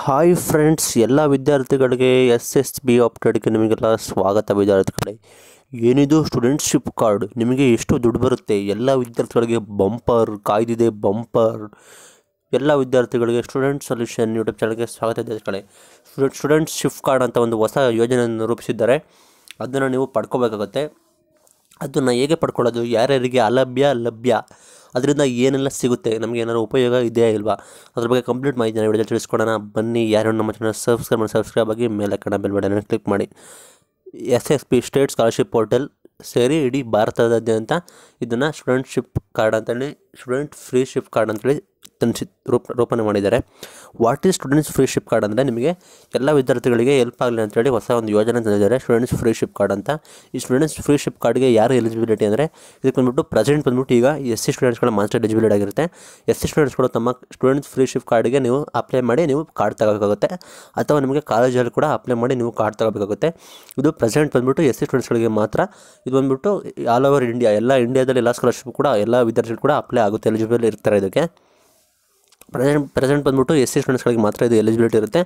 hi friends ಎಲ್ಲ ವಿದ್ಯಾರ್ಥಿಗಳಿಗೆ S S B ಅಪ್ಡೇಟ್ಗೆ ನಿಮಗೆಲ್ಲ ಸ್ವಾಗತ ವಿದ್ಯಾರ್ಥಿಗಳೇ ಏನಿದು ಸ್ಟೂಡೆಂಟ್ಶಿಪ್ ಕಾರ್ಡ್ ನಿಮಗೆ ಎಷ್ಟು ದುಡ್ಡು ಬರುತ್ತೆ ಎಲ್ಲ ವಿದ್ಯಾರ್ಥಿಗಳಿಗೆ ಬಂಪರ್ ಕಾಯ್ದಿದೆ ಬಂಪರ್ ಎಲ್ಲ ವಿದ್ಯಾರ್ಥಿಗಳಿಗೆ ಸ್ಟೂಡೆಂಟ್ ಸೊಲ್ಯೂಷನ್ ಯೂಟ್ಯೂಬ್ ಚಾನಲ್ಗೆ ಸ್ವಾಗತ ವಿದ್ಯಾರ್ಥಿಗಳೇ ಸ್ಟೂಡೆಂಟ್ ಸ್ಟೂಡೆಂಟ್ಶಿಪ್ ಕಾರ್ಡ್ ಅಂತ ಒಂದು ಹೊಸ ಯೋಜನೆಯನ್ನು ರೂಪಿಸಿದ್ದಾರೆ ಅದನ್ನು ನೀವು ಪಡ್ಕೋಬೇಕಾಗುತ್ತೆ ಅದನ್ನು ಹೇಗೆ ಪಡ್ಕೊಳ್ಳೋದು ಯಾರ್ಯಾರಿಗೆ ಅಲಭ್ಯ ಲಭ್ಯ ಅದರಿಂದ ಏನೆಲ್ಲ ಸಿಗುತ್ತೆ ನಮಗೆ ಏನಾದರೂ ಉಪಯೋಗ ಇದೆಯಾ ಇಲ್ವಾ ಅದ್ರ ಬಗ್ಗೆ ಕಂಪ್ಲೀಟ್ ಮಾಹಿತಿ ನಾನು ವಿಡಿಯೋ ತಿಳಿಸ್ಕೊಡೋಣ ಬನ್ನಿ ಯಾರು ನಮ್ಮ ಚಾನಲ್ ಸಬ್ಸ್ಕ್ರೈಬ್ ಮಾಡಿ ಸಬ್ಸ್ಕ್ರೈಬ್ ಆಗಿ ಮೇಲೆ ಕಣ ಬೆಲ್ ಬಟನ್ ಕ್ಲಿಕ್ ಮಾಡಿ S S P state scholarship portal ಸೇರಿ ಇಡೀ ಭಾರತದಾದ್ಯಂತ ಇದನ್ನು ಸ್ಟೂಡೆಂಟ್ಶಿಪ್ ಕಾರ್ಡ್ ಅಂತೇಳಿ ಸ್ಟೂಡೆಂಟ್ ಫ್ರೀ ಶಿಪ್ ಕಾರ್ಡ್ ಅಂತೇಳಿ ಚಿತ್ ರೂಪ ರೂಪಣೆ ಮಾಡಿದ್ದಾರೆ what is students freeship card ಅಂದರೆ ನಿಮಗೆ ಎಲ್ಲ ವಿದ್ಯಾರ್ಥಿಗಳಿಗೆ ಹೆಲ್ಪ್ ಆಗಲಿ ಅಂತೇಳಿ ಹೊಸ ಒಂದು ಯೋಜನೆ ತಂದಿದ್ದಾರೆ ಸ್ಟೂಡೆಂಟ್ಸ್ ಫ್ರೀಶಿಪ್ ಕಾರ್ಡ್ ಅಂತ ಈ ಸ್ಟೂಡೆಂಟ್ಸ್ ಫ್ರೀಶಿಪ್ ಕಾರ್ಡ್ಗೆ ಯಾರು ಎಲಿಜಿಬಿಲಿಟಿ ಅಂದರೆ ಇದಕ್ಕೆ ಬಂದುಬಿಟ್ಟು ಪ್ರೆಸೆಂಟ್ ಬಂದ್ಬಿಟ್ಟು ಈಗ ಎಸ್ ಸಿ ಸ್ಟೂಡೆಂಟ್ಸ್ಗಳು ಮಾಸ್ಟರ್ ಎಲಿಜಿಬಿಲಿಟಿ ಆಗಿರುತ್ತೆ ಎಸ್ ಸಿ ಸ್ಟೂಡೆಂಟ್ಸ್ಗಳು ತಮ್ಮ ಸ್ಟೂಡೆಂಟ್ಸ್ ಫ್ರೀಶಿಪ್ ಕಾರ್ಡ್ಗೆ ನೀವು ಅಪ್ಲೈ ಮಾಡಿ ನೀವು ಕಾರ್ಡ್ ತಗೋಬೇಕಾಗುತ್ತೆ ಅಥವಾ ನಿಮಗೆ ಕಾಲೇಜಲ್ಲಿ ಕೂಡ ಅಪ್ಲೈ ಮಾಡಿ ನೀವು ಕಾರ್ಡ್ ತಗೋಬೇಕಾಗುತ್ತೆ ಇದು ಪ್ರೆಸೆಂಟ್ ಬಂದ್ಬಿಟ್ಟು ಎಸ್ ಸಿ ಸ್ಟೂಡೆಂಟ್ಸ್ಗಳಿಗೆ ಮಾತ್ರ ಇದು ಬಂದುಬಿಟ್ಟು ಆಲ್ ಓವರ್ ಇಂಡಿಯಾ ಎಲ್ಲ ಇಂಡಿಯಾದಲ್ಲಿ ಎಲ್ಲ ಸ್ಕಾಲರ್ಶಿಪ್ ಕೂಡ ಎಲ್ಲ ವಿದ್ಯಾರ್ಥಿಗಳು ಕೂಡ ಅಪ್ಲೈ ಆಗುತ್ತೆ ಎಲಿಜಿಬಲ್ ಇರ್ತಾರೆ ಇದಕ್ಕೆ ಪ್ರೆಸೆಂಟ್ ಪ್ರೆಸೆಂಟ್ ಬಂದ್ಬಿಟ್ಟು ಎಸ್ ಸಿ ಸ್ಟೂಡೆಂಟ್ಸ್ಗಳಿಗೆ ಮಾತ್ರ ಇದು ಎಲಿಜಿಬಿಲಿಟಿ ಇರುತ್ತೆ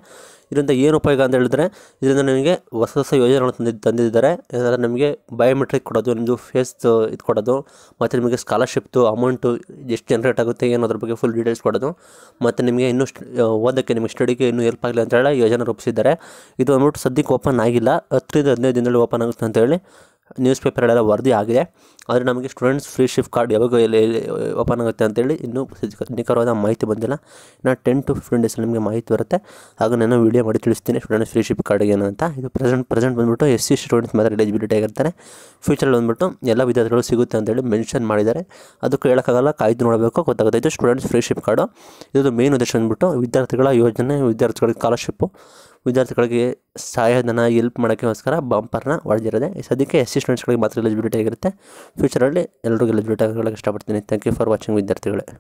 ಇದರಿಂದ ಏನು ಉಪಯೋಗ ಅಂತ ಹೇಳಿದ್ರೆ ಇದರಿಂದ ನಿಮಗೆ ಹೊಸ ಹೊಸ ಯೋಜನೆಗಳನ್ನು ತಂದಿದ್ದು ತಂದಿದ್ದಾರೆ ಏನಾದ್ರೆ ನಿಮಗೆ ಬಯೋಮೆಟ್ರಿಕ್ ಕೊಡೋದು ನಿಮ್ಮದು ಫೇಸ್ ಇದು ಕೊಡೋದು ಮತ್ತು ನಿಮಗೆ ಸ್ಕಾಲರ್ಶಿಪ್ದು ಅಮೌಂಟು ಎಷ್ಟು ಜನ್ರೇಟ್ ಆಗುತ್ತೆ ಏನು ಅದ್ರ ಬಗ್ಗೆ ಫುಲ್ ಡೀಟೇಲ್ಸ್ ಕೊಡೋದು ಮತ್ತು ನಿಮಗೆ ಇನ್ನೂ ಓದೋಕ್ಕೆ ನಿಮಗೆ ಸ್ಟಡಿಗೆ ಇನ್ನೂ ಹೆಲ್ಪ್ ಆಗಲಿ ಅಂತ ಹೇಳಿ ಯೋಜನೆ ರೂಪಿಸಿದ್ದಾರೆ ಇದು ಅಂದ್ಬಿಟ್ಟು ಸದ್ಯಕ್ಕೆ ಓಪನ್ ಆಗಿಲ್ಲ ಹತ್ತರಿಂದ ಹದಿನೈದು ದಿನದಲ್ಲಿ ಓಪನ್ ಆಗುತ್ತೆ ಅಂತೇಳಿ ನ್ಯೂಸ್ ಪೇಪರ್ಗಳೆಲ್ಲ ವರದಿ ಆಗಿದೆ ಆದರೆ ನಮಗೆ ಸ್ಟೂಡೆಂಟ್ಸ್ ಫ್ರೀ ಶಿಫ್ಟ್ ಕಾರ್ಡ್ ಯಾವಾಗ ಎಲ್ಲಿ ಓಪನ್ ಆಗುತ್ತೆ ಅಂತೇಳಿ ಇನ್ನೂ ನಿಖರವಾದ ಮಾಹಿತಿ ಬಂದಿಲ್ಲ ಇನ್ನು ಟೆನ್ ಟು ಫಿಫ್ಟೀನ್ ಡೇಸ್ ನಿಮಗೆ ಮಾಹಿತಿ ಬರುತ್ತೆ ಆಗ ನಾನು ವೀಡಿಯೋ ಮಾಡಿ ತಿಳಿಸ್ತೀನಿ ಸ್ಟೂಡೆಂಟ್ಸ್ ಫ್ರೀ ಶಿಫ್ಟ್ ಕಾರ್ಡ್ ಏನು ಅಂತ ಇದು ಪ್ರೆಸೆಂಟ್ ಪ್ರೆಸೆಂಟ್ ಬಂದುಬಿಟ್ಟು ಎಸ್ ಸಿ ಸ್ಟೂಡೆಂಟ್ಸ್ ಮಾತ್ರ ಎಲಿಜಿಬಿಲಿಟಿ ಆಗಿರ್ತಾರೆ ಫ್ಯೂಚರಲ್ಲಿ ಬಂದುಬಿಟ್ಟು ಎಲ್ಲ ವಿದ್ಯಾರ್ಥಿಗಳು ಸಿಗುತ್ತೆ ಅಂತೇಳಿ ಮೆನ್ಷನ್ ಮಾಡಿದ್ದಾರೆ ಅದು ಕೇಳೋಕ್ಕಾಗಲ್ಲ ಕಾಯ್ದು ನೋಡಬೇಕು ಗೊತ್ತಾಗುತ್ತೆ ಇದು ಸ್ಟೂಡೆಂಟ್ಸ್ ಫ್ರೀ ಶಿಫ್ಟ್ ಕಾರ್ಡು ಇದು ಮೇನ್ ಉದ್ದೇಶ ಬಂದುಬಿಟ್ಟು ವಿದ್ಯಾರ್ಥಿಗಳ ಯೋಜನೆ ವಿದ್ಯಾರ್ಥಿಗಳಿಗೆ ಸ್ಕಾಲರ್ಶಿಪ್ಪು ವಿದ್ಯಾರ್ಥಿಗಳಿಗೆ ಸಹಾಯಧನ ಎಲ್ಪ್ ಮಾಡೋಕ್ಕೋಸ್ಕರ ಬಂಪರ್ನ ಹೊಡೆದಿರೋದೆ ಸದ್ಯಕ್ಕೆ ಎಸ್ ಸಿ ಸ್ಟೂಡೆಂಟ್ಸ್ಗಳಿಗೆ ಮಾತ್ರ ಎಲಿಜಿಬಿಲಿಟಿ ಆಗಿರುತ್ತೆ ಫ್ಯೂಚರಲ್ಲಿ ಎಲ್ಲರಿಗೂ ಎಲಿಜಿಬಿಲಿಟಿ ಆಗೋಕ್ಕೆ ಇಷ್ಟಪಡ್ತೀನಿ ಥ್ಯಾಂಕ್ ಯು ಫಾರ್ ವಾಚಿಂಗ್ ವಿದ್ಯಾರ್ಥಿಗಳೇ